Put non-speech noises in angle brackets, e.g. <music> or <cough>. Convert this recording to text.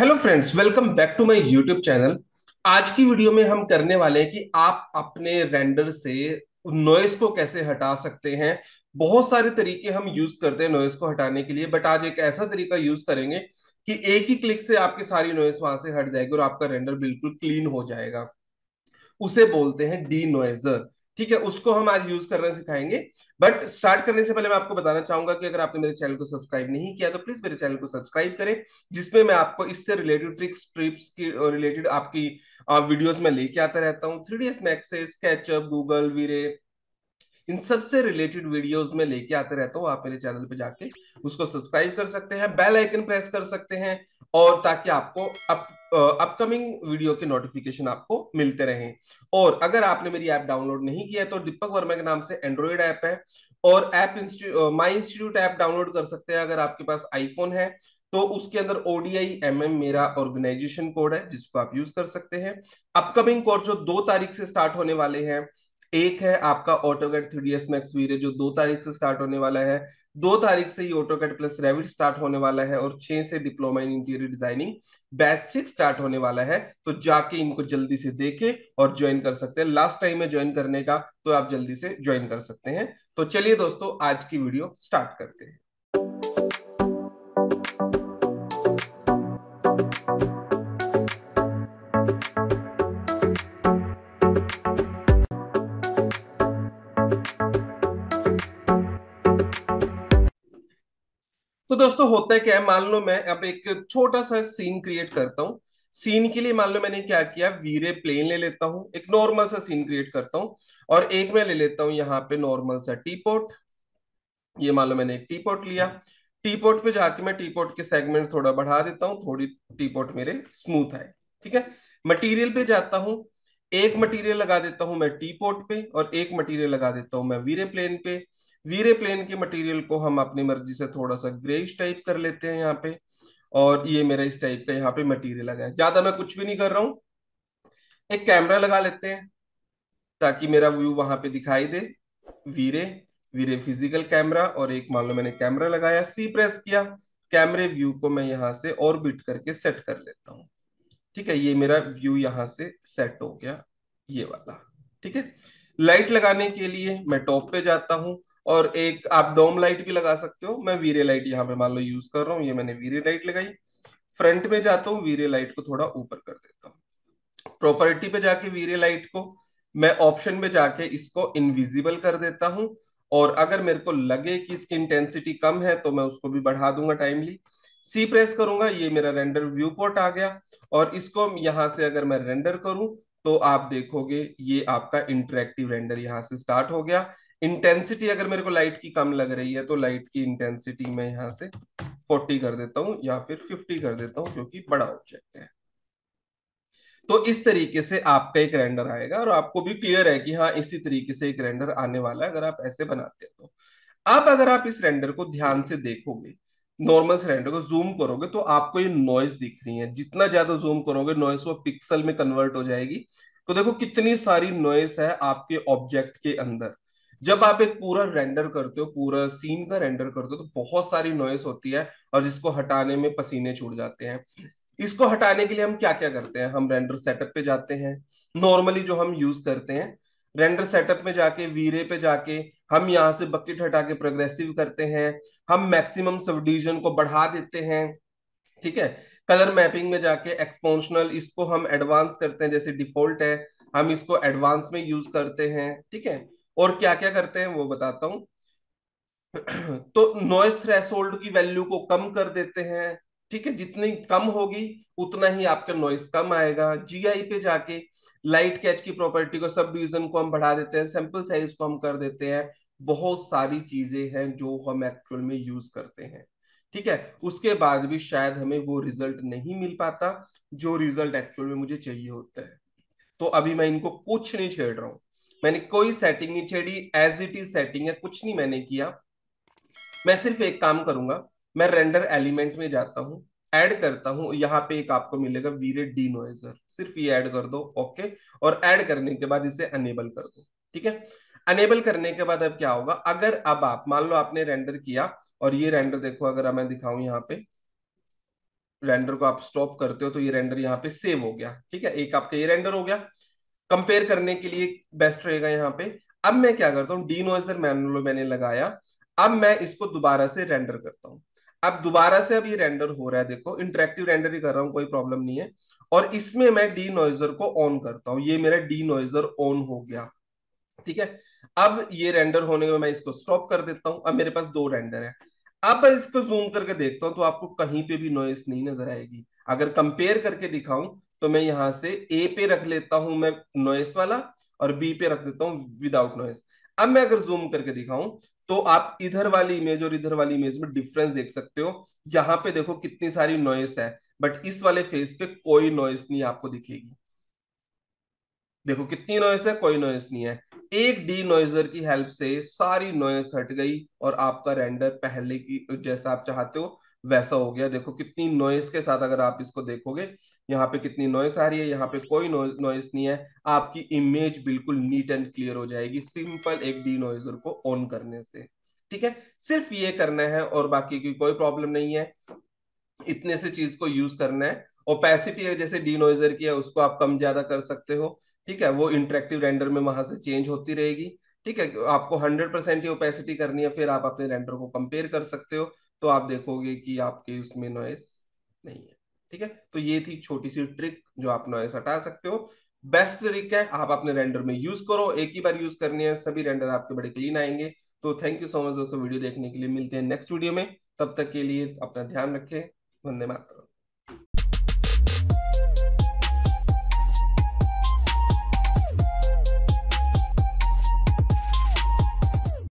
hello friends welcome back to my YouTube channel आज की video में हम करने वाले हैं कि आप अपने रेंडर से नॉइस को कैसे हटा सकते हैं बहुत सारे तरीके हम यूज करते हैं नॉइस को हटाने के लिए बट आज एक ऐसा तरीका यूज करेंगे कि एक ही क्लिक से आपकी सारी नॉइस वहां से हट जाएगी और आपका रेंडर बिल्कुल क्लीन हो जाएगा उसे बोलते हैं डी नोएजर ठीक है उसको हम आज यूज करना सिखाएंगे बट स्टार्ट करने से पहले मैं आपको बताना चाहूंगा कि अगर आपने मेरे चैनल को सब्सक्राइब नहीं किया तो प्लीज मेरे चैनल को सब्सक्राइब करें जिसमें मैं आपको इससे रिलेटेड ट्रिक्स ट्रिप्स की रिलेटेड आपकी वीडियोस में लेके आता रहता हूँ थ्री डी मैक्स से स्केचअप गूगल वीरे इन सबसे रिलेटेड वीडियोज में लेके आते रहता हूँ आप मेरे चैनल पर जाके उसको सब्सक्राइब कर सकते हैं बेल आइकन प्रेस कर सकते हैं और ताकि आपको अप अपकमिंग वीडियो के नोटिफिकेशन आपको मिलते रहें और अगर आपने मेरी ऐप डाउनलोड नहीं किया है तो दीपक वर्मा के नाम से एंड्रॉइड ऐप है और app my institute app download कर सकते हैं अगर आपके पास आईफोन है तो उसके अंदर ओडीआई एम एम मेरा ऑर्गेनाइजेशन कोड है जिसको आप यूज कर सकते हैं अपकमिंग कोर्स जो दो तारीख से स्टार्ट होने वाले हैं एक है आपका AutoCAD three D Max V Ray जो दो तारीख से स्टार्ट होने वाला है दो तारीख से ही ऑटोकट प्लस रेविड स्टार्ट होने वाला है और छह से diploma in interior designing batch six start होने वाला है तो जाके इनको जल्दी से देखें और ज्वाइन कर सकते हैं लास्ट टाइम है ज्वाइन करने का तो आप जल्दी से ज्वाइन कर सकते हैं तो चलिए दोस्तों आज की वीडियो स्टार्ट करते हैं तो दोस्तों होता है क्या है मान लो मैं अब एक छोटा सा सीन क्रिएट करता हूँ सीन के लिए मान लो मैंने क्या किया वीरे प्लेन ले लेता हूँ एक नॉर्मल सा सीन क्रिएट करता हूँ और एक मैं ले लेता हूँ यहाँ पे नॉर्मल सा टीपोर्ट ये मान लो मैंने एक टीपोर्ट लिया टीपोर्ट पे जाके मैं टीपोर्ट के सेगमेंट थोड़ा बढ़ा देता हूँ थोड़ी टीपोर्ट मेरे स्मूथ आए ठीक है मटीरियल पे जाता हूँ एक मटीरियल लगा देता हूँ मैं टीपोर्ट पे और एक मटीरियल लगा देता हूँ मैं वीरे प्लेन पे वीरे प्लेन के मटेरियल को हम अपनी मर्जी से थोड़ा सा ग्रेस टाइप कर लेते हैं यहाँ पे और ये मेरा इस टाइप का यहाँ पे मटेरियल आ गया ज्यादा मैं कुछ भी नहीं कर रहा हूँ एक कैमरा लगा लेते हैं ताकि मेरा व्यू वहां पे दिखाई दे वीरे वीरे फिजिकल कैमरा और एक मान लो मैंने कैमरा लगाया सी प्रेस किया कैमरे व्यू को मैं यहाँ से ऑर्बिट करके सेट कर लेता हूँ ठीक है ये मेरा व्यू यहाँ से सेट हो गया ये वाला ठीक है लाइट लगाने के लिए मैं टॉप पे जाता हूँ और एक आप डोम लाइट भी लगा सकते हो मैं वीरे लाइट यहाँ पे मान लो यूज कर रहा हूँ ये मैंने वीरे लाइट लगाई फ्रंट में जाता हूँ वीरे लाइट को थोड़ा ऊपर कर देता हूँ प्रॉपर्टी पे जाके वीरे लाइट को मैं ऑप्शन में जाके इसको इनविजिबल कर देता हूँ और अगर मेरे को लगे कि इसकी इंटेंसिटी कम है तो मैं उसको भी बढ़ा दूंगा टाइमली सी प्रेस करूंगा ये मेरा रेंडर व्यू पोर्ट आ गया और इसको यहां से अगर मैं रेंडर करूं तो आप देखोगे ये आपका इंटरेक्टिव रेंडर यहां से स्टार्ट हो गया इंटेंसिटी अगर मेरे को लाइट की कम लग रही है तो लाइट की इंटेंसिटी मैं यहां से 40 कर देता हूँ या फिर 50 कर देता हूँ क्योंकि बड़ा ऑब्जेक्ट है तो इस तरीके से आपका एक रेंडर आएगा और आपको भी क्लियर है कि हाँ इसी तरीके से एक रेंडर आने वाला है अगर आप ऐसे बनाते हो तो अब अगर आप इस रेंडर को ध्यान से देखोगे नॉर्मल सिलेंडर को जूम करोगे तो आपको ये नॉइस दिख रही है जितना ज्यादा जूम करोगे नॉइस वो पिक्सल में कन्वर्ट हो जाएगी तो देखो कितनी सारी नॉइस है आपके ऑब्जेक्ट के अंदर जब आप एक पूरा रेंडर करते हो पूरा सीन का रेंडर करते हो तो बहुत सारी नॉइस होती है और जिसको हटाने में पसीने छूट जाते हैं इसको हटाने के लिए हम क्या क्या करते हैं हम रेंडर सेटअप पे जाते हैं नॉर्मली जो हम यूज करते हैं रेंडर सेटअप में जाके वीरे पे जाके हम यहाँ से बकेट हटा के प्रोग्रेसिव करते हैं हम मैक्सिमम सब डिविजन को बढ़ा देते हैं ठीक है कलर मैपिंग में जाके एक्सपोशनल इसको हम एडवांस करते हैं जैसे डिफॉल्ट है हम इसको एडवांस में यूज करते हैं ठीक है और क्या क्या करते हैं वो बताता हूं <clears throat> तो नॉइस थ्रेशोल्ड की वैल्यू को कम कर देते हैं ठीक है जितनी कम होगी उतना ही आपका नॉइस कम आएगा जीआई पे जाके लाइट कैच की प्रॉपर्टी को सब डिविजन को हम बढ़ा देते हैं सैंपल साइज को हम कर देते हैं बहुत सारी चीजें हैं जो हम एक्चुअल में यूज करते हैं ठीक है उसके बाद भी शायद हमें वो रिजल्ट नहीं मिल पाता जो रिजल्ट एक्चुअल में मुझे चाहिए होता है तो अभी मैं इनको कुछ नहीं छेड़ रहा हूँ मैंने कोई सेटिंग नहीं छेड़ी एज इट इज सेटिंग है कुछ नहीं मैंने किया मैं सिर्फ एक काम करूंगा मैं रेंडर एलिमेंट में जाता हूँ ऐड करता हूँ यहाँ पे एक आपको मिलेगा वीरे डी नोएजर सिर्फ ये ऐड कर दो ओके और ऐड करने के बाद इसे अनेबल कर दो ठीक है अनेबल करने के बाद अब क्या होगा अगर अब आप मान लो आपने रेंडर किया और ये रेंडर देखो अगर मैं दिखाऊं यहाँ पे रेंडर को आप स्टॉप करते हो तो ये रेंडर यहाँ पे सेव हो गया ठीक है एक आपका ये रेंडर हो गया कंपेयर करने के लिए बेस्ट रहेगा यहाँ पे अब मैं क्या करता हूँ डी नोजर मैनुअल मैंने लगाया अब मैं इसको दोबारा से रेंडर करता हूँ अब दोबारा से अब ये रेंडर हो रहा है देखो इंटरेक्टिव रेंडर ही कर रहा हूँ कोई प्रॉब्लम नहीं है और इसमें मैं डी नोइजर को ऑन करता हूँ ये मेरा डी नोइजर ऑन हो गया ठीक है अब ये रेंडर होने में मैं इसको स्टॉप कर देता हूँ अब मेरे पास दो रेंडर है अब इसको जूम करके देखता हूँ तो आपको कहीं पे भी नॉइस नहीं नजर आएगी अगर कंपेयर करके दिखाऊं तो मैं यहां से ए पे रख लेता हूं मैं नॉइस वाला और बी पे रख देता हूं विदाउट नॉइस अब मैं अगर जूम करके दिखाऊं तो आप इधर वाली इमेज और इधर वाली इमेज में डिफरेंस देख सकते हो यहां पे देखो कितनी सारी नॉइस है बट इस वाले फेस पे कोई नॉइस नहीं आपको दिखेगी देखो कितनी नॉइस है कोई नॉइस नहीं है एक डी नॉइजर की हेल्प से सारी नॉइस हट गई और आपका रेंडर पहले की जैसा आप चाहते हो वैसा हो गया देखो कितनी नॉइस के साथ अगर आप इसको देखोगे यहाँ पे कितनी नॉइस आ रही है यहाँ पे कोई नॉइस नहीं है आपकी इमेज बिल्कुल नीट एंड क्लियर हो जाएगी सिंपल एक डी नॉइजर को ऑन करने से ठीक है सिर्फ ये करना है और बाकी की कोई प्रॉब्लम नहीं है इतने से चीज को यूज करना है ओपेसिटी जैसे डी नॉइजर की है उसको आप कम ज्यादा कर सकते हो ठीक है वो इंटरेक्टिव रेंडर में वहां से चेंज होती रहेगी ठीक है आपको 100 परसेंट ओपेसिटी करनी है फिर आप अपने रेंडर को कंपेयर कर सकते हो तो आप देखोगे कि आपके उसमें नॉइस नहीं है ठीक है तो ये थी छोटी सी ट्रिक जो आप नॉइस हटा सकते हो बेस्ट ट्रिक है आप अपने रेंडर में यूज करो एक ही बार यूज करनी है सभी रेंडर आपके बड़े क्लीन आएंगे तो थैंक यू सो मच दोस्तों वीडियो देखने के लिए मिलते हैं नेक्स्ट वीडियो में तब तक के लिए अपना ध्यान रखें वंदे मातरम